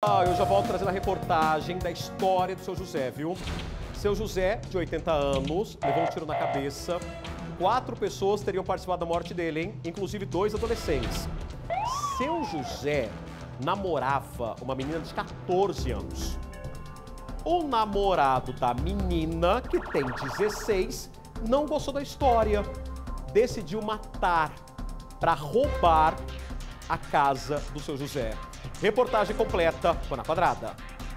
Ah, eu já volto trazendo a reportagem da história do seu José, viu? Seu José, de 80 anos, levou um tiro na cabeça. Quatro pessoas teriam participado da morte dele, hein? Inclusive dois adolescentes. Seu José namorava uma menina de 14 anos. O namorado da menina, que tem 16, não gostou da história. Decidiu matar para roubar a casa do seu José. Reportagem completa, Pana Quadrada.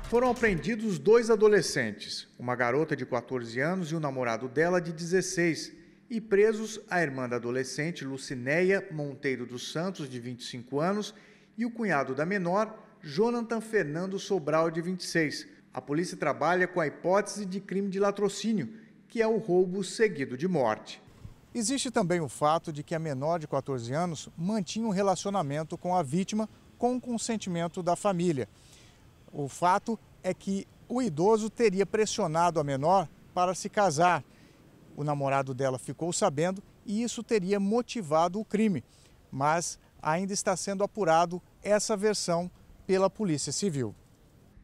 Foram apreendidos dois adolescentes, uma garota de 14 anos e o um namorado dela de 16, e presos a irmã da adolescente, Lucinéia Monteiro dos Santos, de 25 anos, e o cunhado da menor, Jonathan Fernando Sobral, de 26. A polícia trabalha com a hipótese de crime de latrocínio, que é o roubo seguido de morte. Existe também o fato de que a menor de 14 anos mantinha um relacionamento com a vítima com o consentimento da família. O fato é que o idoso teria pressionado a menor para se casar. O namorado dela ficou sabendo e isso teria motivado o crime, mas ainda está sendo apurado essa versão pela Polícia Civil.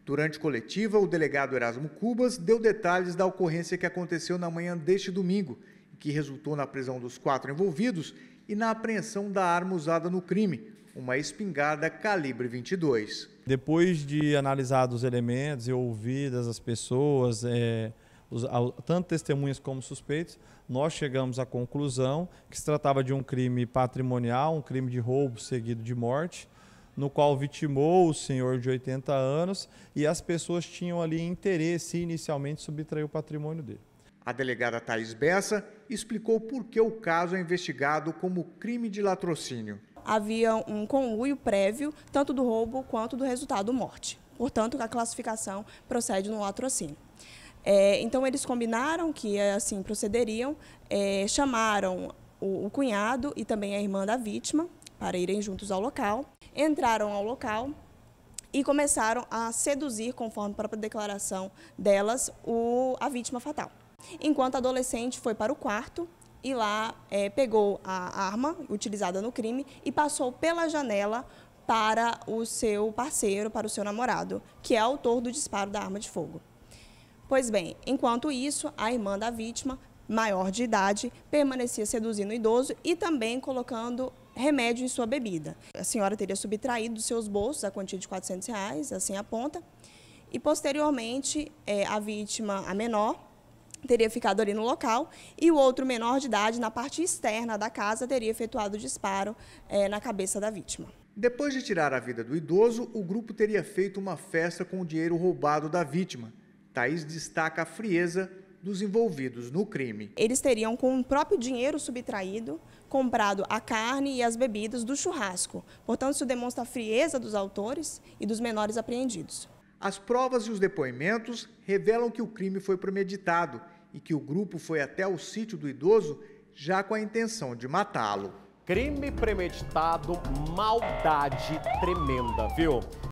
Durante coletiva, o delegado Erasmo Cubas deu detalhes da ocorrência que aconteceu na manhã deste domingo que resultou na prisão dos quatro envolvidos e na apreensão da arma usada no crime, uma espingarda calibre 22. Depois de analisados os elementos e ouvidas as pessoas, é, os, tanto testemunhas como suspeitos, nós chegamos à conclusão que se tratava de um crime patrimonial, um crime de roubo seguido de morte, no qual vitimou o senhor de 80 anos e as pessoas tinham ali interesse inicialmente subtrair o patrimônio dele. A delegada Thais Bessa explicou por que o caso é investigado como crime de latrocínio. Havia um conluio prévio, tanto do roubo quanto do resultado morte. Portanto, a classificação procede no latrocínio. É, então, eles combinaram que assim procederiam, é, chamaram o, o cunhado e também a irmã da vítima para irem juntos ao local, entraram ao local, e começaram a seduzir, conforme a própria declaração delas, o, a vítima fatal. Enquanto adolescente, foi para o quarto e lá é, pegou a arma utilizada no crime e passou pela janela para o seu parceiro, para o seu namorado, que é autor do disparo da arma de fogo. Pois bem, enquanto isso, a irmã da vítima, maior de idade, permanecia seduzindo o idoso e também colocando remédio em sua bebida. A senhora teria subtraído dos seus bolsos a quantia de 400 reais, assim aponta, e posteriormente é, a vítima, a menor, teria ficado ali no local e o outro menor de idade, na parte externa da casa, teria efetuado o disparo é, na cabeça da vítima. Depois de tirar a vida do idoso, o grupo teria feito uma festa com o dinheiro roubado da vítima. Thaís destaca a frieza dos envolvidos no crime. Eles teriam, com o próprio dinheiro subtraído, comprado a carne e as bebidas do churrasco. Portanto, isso demonstra a frieza dos autores e dos menores apreendidos. As provas e os depoimentos revelam que o crime foi premeditado e que o grupo foi até o sítio do idoso já com a intenção de matá-lo. Crime premeditado, maldade tremenda, viu?